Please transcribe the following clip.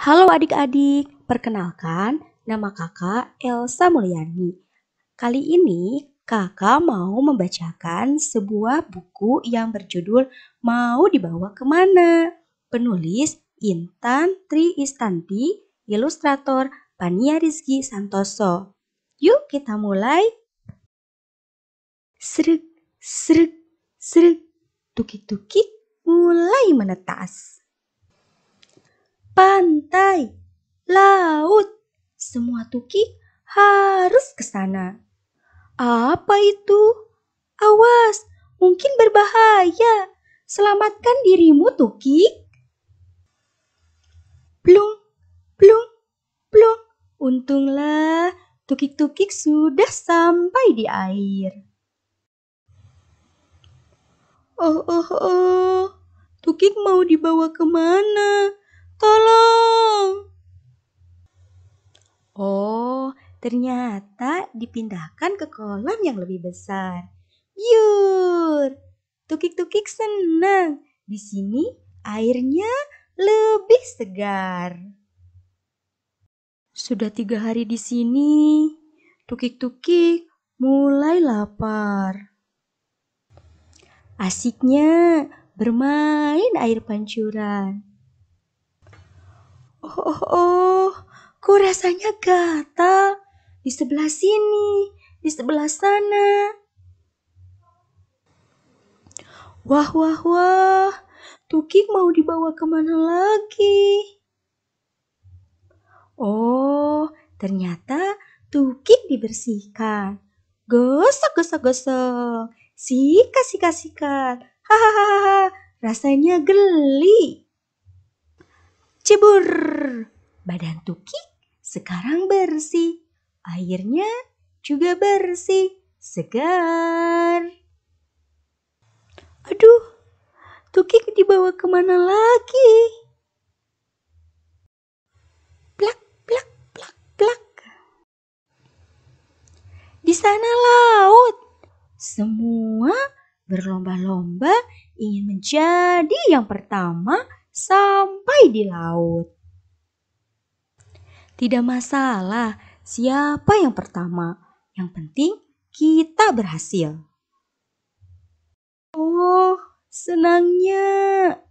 Halo adik-adik, perkenalkan nama kakak Elsa Mulyani. Kali ini kakak mau membacakan sebuah buku yang berjudul Mau Dibawa Kemana? Penulis Intan Tri Istanti, ilustrator Pania Rizki Santoso. Yuk kita mulai. Serik, serik, serik, tukik-tukik mulai menetas pantai, laut, semua Tuki harus ke sana. Apa itu? Awas, mungkin berbahaya. Selamatkan dirimu, Tuki. Plung, plung, plung. Untunglah tukik-tukik sudah sampai di air. Oh, oh, oh, tukik mau dibawa kemana? Tolong! Oh, ternyata dipindahkan ke kolam yang lebih besar. yur Tukik-tukik senang. Di sini airnya lebih segar. Sudah tiga hari di sini, tukik-tukik mulai lapar. Asiknya bermain air pancuran. Oh, oh, kok rasanya gatal? Di sebelah sini, di sebelah sana. Wah, wah, wah, Tukik mau dibawa kemana lagi? Oh, ternyata Tukik dibersihkan. Gosok, gosok, gosok. Sikat, sikat, sikat. Hahaha, rasanya geli. Cebur! Badan Tuki sekarang bersih. Airnya juga bersih, segar. Aduh, Tuki dibawa kemana lagi? Plak, plak, plak, plak. Di sana laut. Semua berlomba-lomba ingin menjadi yang pertama sampai di laut. Tidak masalah siapa yang pertama, yang penting kita berhasil. Oh, senangnya!